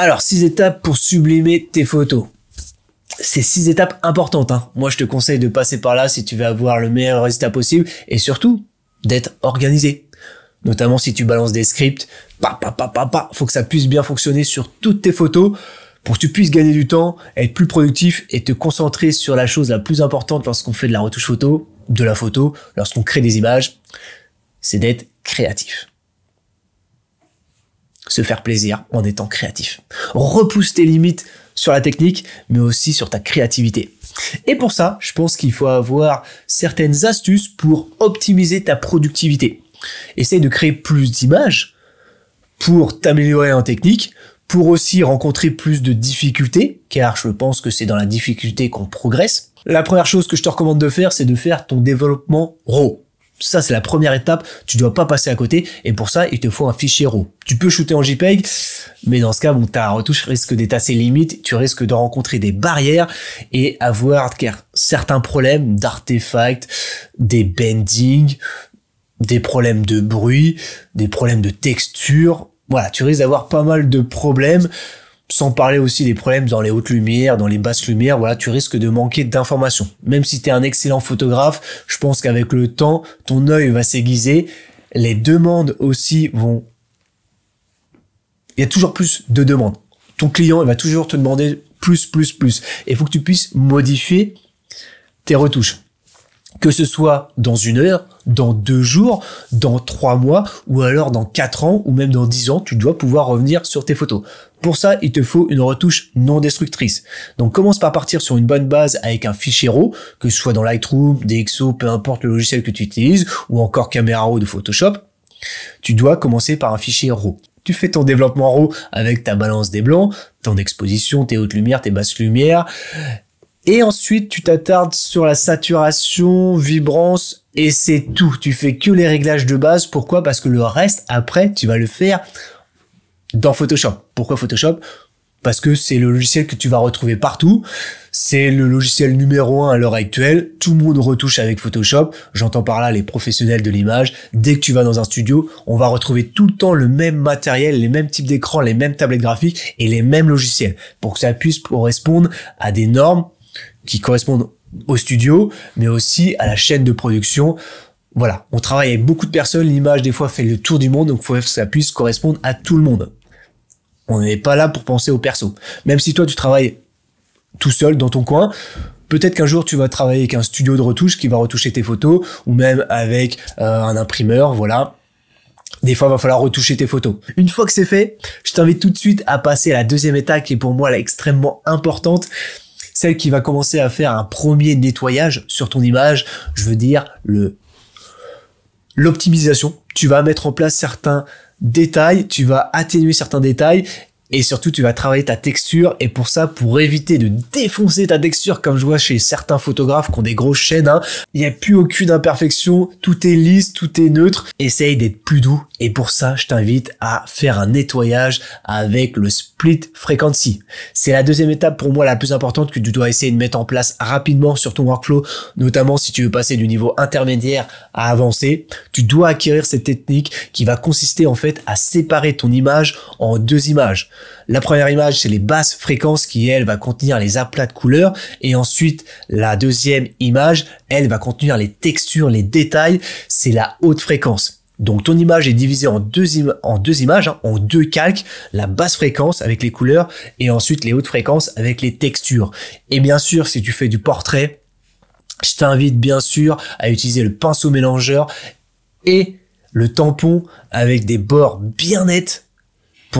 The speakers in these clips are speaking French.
Alors, six étapes pour sublimer tes photos. C'est six étapes importantes. Hein. Moi, je te conseille de passer par là si tu veux avoir le meilleur résultat possible et surtout d'être organisé. Notamment si tu balances des scripts, pa pa faut que ça puisse bien fonctionner sur toutes tes photos pour que tu puisses gagner du temps, être plus productif et te concentrer sur la chose la plus importante lorsqu'on fait de la retouche photo, de la photo, lorsqu'on crée des images, c'est d'être créatif se faire plaisir en étant créatif. Repousse tes limites sur la technique, mais aussi sur ta créativité. Et pour ça, je pense qu'il faut avoir certaines astuces pour optimiser ta productivité. Essaye de créer plus d'images pour t'améliorer en technique, pour aussi rencontrer plus de difficultés, car je pense que c'est dans la difficulté qu'on progresse. La première chose que je te recommande de faire, c'est de faire ton développement RAW ça, c'est la première étape. Tu dois pas passer à côté. Et pour ça, il te faut un fichier RAW. Tu peux shooter en JPEG, mais dans ce cas, bon, ta retouche risque d'être assez limite. Tu risques de rencontrer des barrières et avoir certains problèmes d'artefacts, des bendings, des problèmes de bruit, des problèmes de texture. Voilà, tu risques d'avoir pas mal de problèmes sans parler aussi des problèmes dans les hautes lumières, dans les basses lumières, voilà, tu risques de manquer d'informations. Même si tu es un excellent photographe, je pense qu'avec le temps, ton œil va s'aiguiser. Les demandes aussi vont... Il y a toujours plus de demandes. Ton client, il va toujours te demander plus, plus, plus. Et il faut que tu puisses modifier tes retouches que ce soit dans une heure, dans deux jours, dans trois mois, ou alors dans quatre ans, ou même dans dix ans, tu dois pouvoir revenir sur tes photos. Pour ça, il te faut une retouche non destructrice. Donc commence par partir sur une bonne base avec un fichier RAW, que ce soit dans Lightroom, DxO, peu importe le logiciel que tu utilises, ou encore Camera RAW de Photoshop. Tu dois commencer par un fichier RAW. Tu fais ton développement RAW avec ta balance des blancs, ton exposition, tes hautes lumières, tes basses lumières, et ensuite, tu t'attardes sur la saturation, vibrance, et c'est tout. Tu fais que les réglages de base. Pourquoi Parce que le reste, après, tu vas le faire dans Photoshop. Pourquoi Photoshop parce que c'est le logiciel que tu vas retrouver partout. C'est le logiciel numéro un à l'heure actuelle. Tout le monde retouche avec Photoshop. J'entends par là les professionnels de l'image. Dès que tu vas dans un studio, on va retrouver tout le temps le même matériel, les mêmes types d'écran, les mêmes tablettes graphiques et les mêmes logiciels pour que ça puisse correspondre à des normes qui correspondent au studio, mais aussi à la chaîne de production. Voilà, on travaille avec beaucoup de personnes, l'image des fois fait le tour du monde, donc il faut que ça puisse correspondre à tout le monde. On n'est pas là pour penser au perso. Même si toi tu travailles tout seul dans ton coin, peut-être qu'un jour tu vas travailler avec un studio de retouche qui va retoucher tes photos, ou même avec euh, un imprimeur, voilà. Des fois, il va falloir retoucher tes photos. Une fois que c'est fait, je t'invite tout de suite à passer à la deuxième étape qui est pour moi là, extrêmement importante, celle qui va commencer à faire un premier nettoyage sur ton image, je veux dire le l'optimisation. Tu vas mettre en place certains détails, tu vas atténuer certains détails et surtout, tu vas travailler ta texture. Et pour ça, pour éviter de défoncer ta texture, comme je vois chez certains photographes qui ont des grosses chaînes, hein, il n'y a plus aucune imperfection. Tout est lisse, tout est neutre. Essaye d'être plus doux. Et pour ça, je t'invite à faire un nettoyage avec le split frequency. C'est la deuxième étape pour moi la plus importante que tu dois essayer de mettre en place rapidement sur ton workflow, notamment si tu veux passer du niveau intermédiaire à avancé. Tu dois acquérir cette technique qui va consister en fait à séparer ton image en deux images. La première image, c'est les basses fréquences qui, elle, va contenir les aplats de couleurs. Et ensuite, la deuxième image, elle, va contenir les textures, les détails. C'est la haute fréquence. Donc ton image est divisée en deux, images, hein, en deux calques, la basse fréquence avec les couleurs et ensuite les hautes fréquences avec les textures. Et bien sûr, si tu fais du portrait, je t'invite bien sûr à utiliser le pinceau mélangeur et le tampon avec des bords bien nets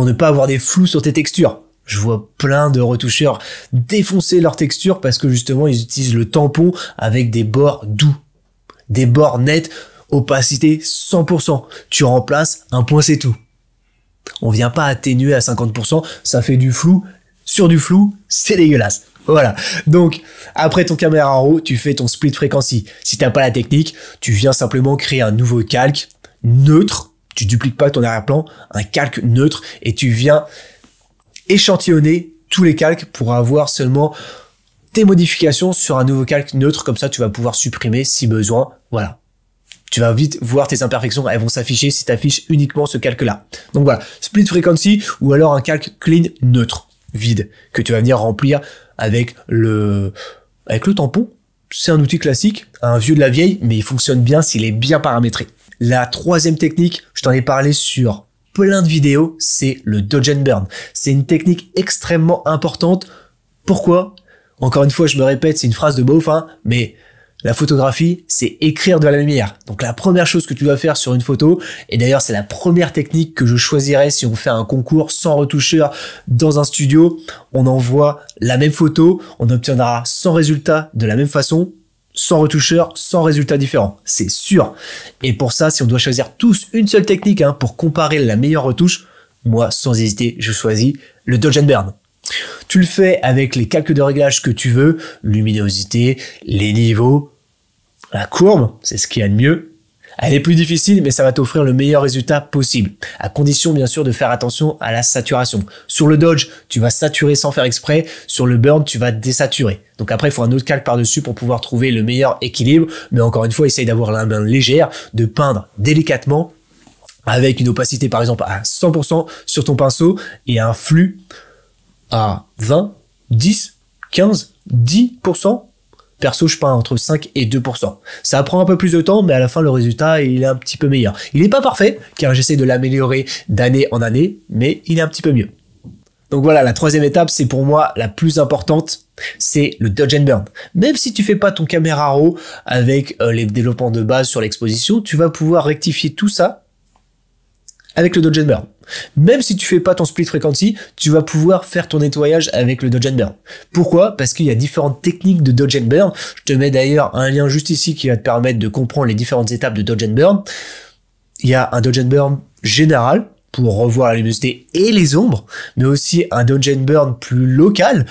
ne pas avoir des flous sur tes textures. Je vois plein de retoucheurs défoncer leurs textures parce que justement ils utilisent le tampon avec des bords doux, des bords nets, opacité 100%. Tu remplaces un point c'est tout. On vient pas atténuer à 50%, ça fait du flou sur du flou, c'est dégueulasse. Voilà. Donc, après ton caméra haut, tu fais ton split frequency. Si t'as pas la technique, tu viens simplement créer un nouveau calque neutre tu dupliques pas ton arrière-plan, un calque neutre, et tu viens échantillonner tous les calques pour avoir seulement tes modifications sur un nouveau calque neutre, comme ça tu vas pouvoir supprimer si besoin, voilà. Tu vas vite voir tes imperfections, elles vont s'afficher si tu affiches uniquement ce calque-là. Donc voilà, split frequency ou alors un calque clean neutre, vide, que tu vas venir remplir avec le, avec le tampon. C'est un outil classique, un vieux de la vieille, mais il fonctionne bien s'il est bien paramétré. La troisième technique, je t'en ai parlé sur plein de vidéos, c'est le dodge and burn. C'est une technique extrêmement importante. Pourquoi Encore une fois, je me répète, c'est une phrase de beauf, hein, mais la photographie, c'est écrire de la lumière. Donc la première chose que tu vas faire sur une photo, et d'ailleurs c'est la première technique que je choisirais si on fait un concours sans retoucheur dans un studio, on envoie la même photo, on obtiendra 100 résultats de la même façon sans retoucheur, sans résultat différent. C'est sûr. Et pour ça, si on doit choisir tous une seule technique hein, pour comparer la meilleure retouche, moi, sans hésiter, je choisis le Dodge and Burn. Tu le fais avec les calques de réglage que tu veux, luminosité, les niveaux, la courbe, c'est ce qu'il y a de mieux, elle est plus difficile, mais ça va t'offrir le meilleur résultat possible, à condition bien sûr de faire attention à la saturation. Sur le dodge, tu vas saturer sans faire exprès, sur le burn, tu vas désaturer. Donc après, il faut un autre calque par-dessus pour pouvoir trouver le meilleur équilibre, mais encore une fois, essaye d'avoir la main légère, de peindre délicatement, avec une opacité par exemple à 100% sur ton pinceau, et un flux à 20, 10, 15, 10% Perso, je peins entre 5 et 2%. Ça prend un peu plus de temps, mais à la fin, le résultat, il est un petit peu meilleur. Il n'est pas parfait, car j'essaie de l'améliorer d'année en année, mais il est un petit peu mieux. Donc voilà, la troisième étape, c'est pour moi la plus importante, c'est le dodge and burn. Même si tu fais pas ton caméra raw avec euh, les développements de base sur l'exposition, tu vas pouvoir rectifier tout ça avec le dodge and burn. Même si tu fais pas ton split frequency, tu vas pouvoir faire ton nettoyage avec le dodge and burn. Pourquoi Parce qu'il y a différentes techniques de dodge and burn. Je te mets d'ailleurs un lien juste ici qui va te permettre de comprendre les différentes étapes de dodge and burn. Il y a un dodge and burn général pour revoir la luminosité et les ombres, mais aussi un dodge and burn plus local,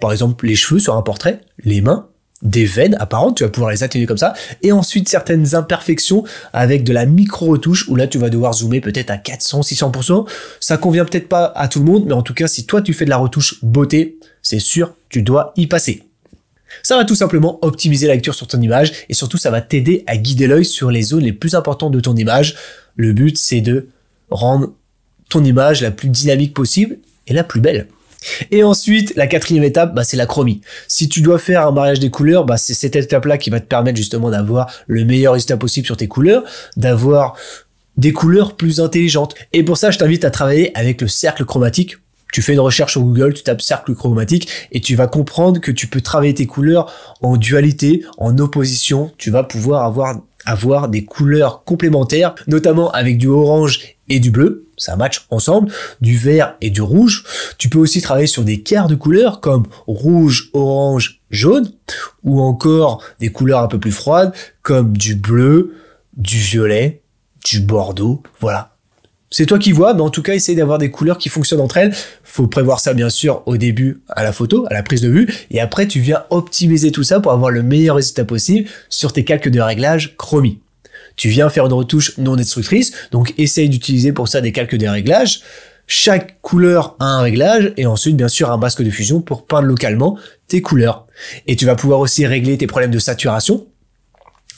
par exemple les cheveux sur un portrait, les mains, des veines apparentes, tu vas pouvoir les atténuer comme ça, et ensuite certaines imperfections avec de la micro-retouche, où là tu vas devoir zoomer peut-être à 400, 600%, ça convient peut-être pas à tout le monde, mais en tout cas si toi tu fais de la retouche beauté, c'est sûr, tu dois y passer. Ça va tout simplement optimiser la lecture sur ton image, et surtout ça va t'aider à guider l'œil sur les zones les plus importantes de ton image. Le but c'est de rendre ton image la plus dynamique possible et la plus belle. Et ensuite, la quatrième étape, bah, c'est la chromie. Si tu dois faire un mariage des couleurs, bah, c'est cette étape-là qui va te permettre justement d'avoir le meilleur résultat possible sur tes couleurs, d'avoir des couleurs plus intelligentes. Et pour ça, je t'invite à travailler avec le cercle chromatique. Tu fais une recherche sur Google, tu tapes cercle chromatique et tu vas comprendre que tu peux travailler tes couleurs en dualité, en opposition. Tu vas pouvoir avoir avoir des couleurs complémentaires, notamment avec du orange et du bleu, ça match ensemble, du vert et du rouge. Tu peux aussi travailler sur des quarts de couleurs comme rouge, orange, jaune, ou encore des couleurs un peu plus froides comme du bleu, du violet, du bordeaux, voilà. C'est toi qui vois, mais en tout cas, essaye d'avoir des couleurs qui fonctionnent entre elles. Faut prévoir ça, bien sûr, au début, à la photo, à la prise de vue. Et après, tu viens optimiser tout ça pour avoir le meilleur résultat possible sur tes calques de réglage chromie tu viens faire une retouche non destructrice, donc essaye d'utiliser pour ça des calques des réglages. Chaque couleur a un réglage et ensuite bien sûr un masque de fusion pour peindre localement tes couleurs. Et tu vas pouvoir aussi régler tes problèmes de saturation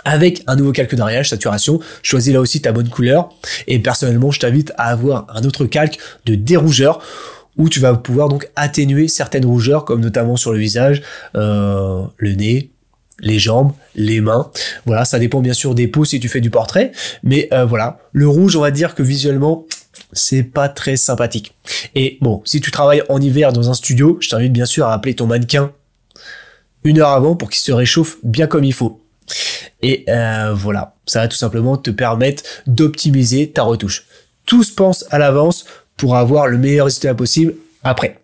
avec un nouveau calque d'arrière, saturation, choisis là aussi ta bonne couleur. Et personnellement, je t'invite à avoir un autre calque de dérougeur où tu vas pouvoir donc atténuer certaines rougeurs, comme notamment sur le visage, euh, le nez, les jambes, les mains. Voilà, ça dépend bien sûr des peaux si tu fais du portrait, mais euh, voilà, le rouge, on va dire que visuellement, c'est pas très sympathique. Et bon, si tu travailles en hiver dans un studio, je t'invite bien sûr à appeler ton mannequin une heure avant pour qu'il se réchauffe bien comme il faut. Et euh, voilà, ça va tout simplement te permettre d'optimiser ta retouche. Tout se pense à l'avance pour avoir le meilleur résultat possible après.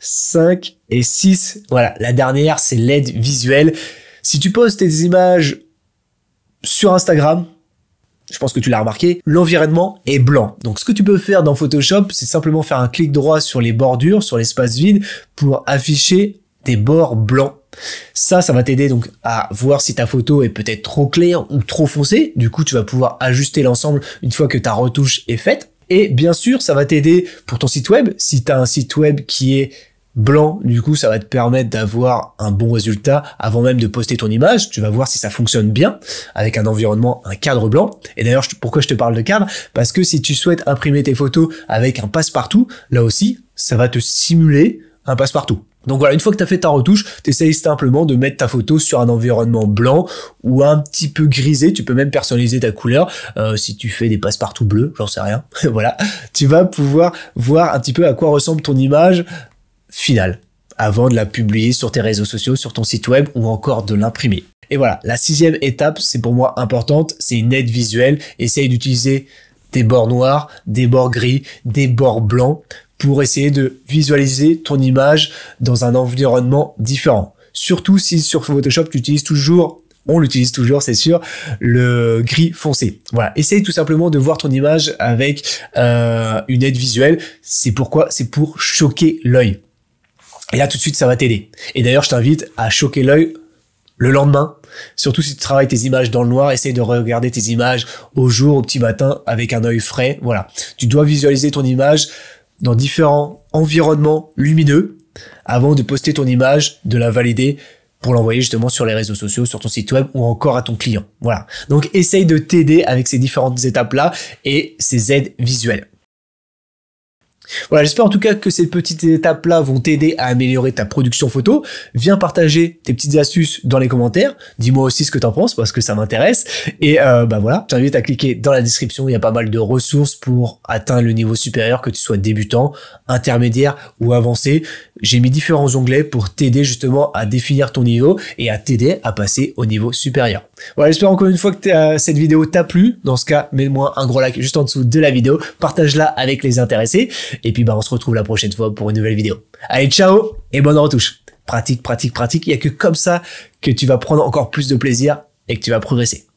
5 et 6, voilà, la dernière c'est l'aide visuelle. Si tu postes tes images sur Instagram, je pense que tu l'as remarqué, l'environnement est blanc. Donc ce que tu peux faire dans Photoshop, c'est simplement faire un clic droit sur les bordures, sur l'espace vide, pour afficher des bords blancs. Ça, ça va t'aider donc à voir si ta photo est peut-être trop claire ou trop foncée. Du coup, tu vas pouvoir ajuster l'ensemble une fois que ta retouche est faite. Et bien sûr, ça va t'aider pour ton site web. Si tu as un site web qui est blanc, du coup, ça va te permettre d'avoir un bon résultat avant même de poster ton image. Tu vas voir si ça fonctionne bien avec un environnement, un cadre blanc. Et d'ailleurs, pourquoi je te parle de cadre Parce que si tu souhaites imprimer tes photos avec un passe-partout, là aussi, ça va te simuler un passe-partout. Donc voilà, une fois que tu as fait ta retouche, t'essayes simplement de mettre ta photo sur un environnement blanc ou un petit peu grisé. Tu peux même personnaliser ta couleur euh, si tu fais des passe-partout bleus, j'en sais rien. voilà, tu vas pouvoir voir un petit peu à quoi ressemble ton image finale avant de la publier sur tes réseaux sociaux, sur ton site web ou encore de l'imprimer. Et voilà, la sixième étape, c'est pour moi importante, c'est une aide visuelle. Essaye d'utiliser des bords noirs, des bords gris, des bords blancs pour essayer de visualiser ton image dans un environnement différent. Surtout si sur Photoshop, tu utilises toujours on l'utilise toujours, c'est sûr, le gris foncé. Voilà, essaye tout simplement de voir ton image avec euh, une aide visuelle. C'est pourquoi C'est pour choquer l'œil. Et là, tout de suite, ça va t'aider. Et d'ailleurs, je t'invite à choquer l'œil le lendemain. Surtout si tu travailles tes images dans le noir, essaye de regarder tes images au jour, au petit matin, avec un œil frais. Voilà. Tu dois visualiser ton image dans différents environnements lumineux avant de poster ton image, de la valider pour l'envoyer justement sur les réseaux sociaux, sur ton site web ou encore à ton client. Voilà. Donc essaye de t'aider avec ces différentes étapes-là et ces aides visuelles. Voilà, j'espère en tout cas que ces petites étapes-là vont t'aider à améliorer ta production photo. Viens partager tes petites astuces dans les commentaires. Dis-moi aussi ce que t'en penses parce que ça m'intéresse. Et euh, bah voilà, je à cliquer dans la description. Il y a pas mal de ressources pour atteindre le niveau supérieur, que tu sois débutant, intermédiaire ou avancé. J'ai mis différents onglets pour t'aider justement à définir ton niveau et à t'aider à passer au niveau supérieur. Voilà, j'espère encore une fois que euh, cette vidéo t'a plu. Dans ce cas, mets-moi un gros like juste en dessous de la vidéo. Partage-la avec les intéressés. Et puis, bah, on se retrouve la prochaine fois pour une nouvelle vidéo. Allez, ciao et bonne retouche. Pratique, pratique, pratique. Il y a que comme ça que tu vas prendre encore plus de plaisir et que tu vas progresser.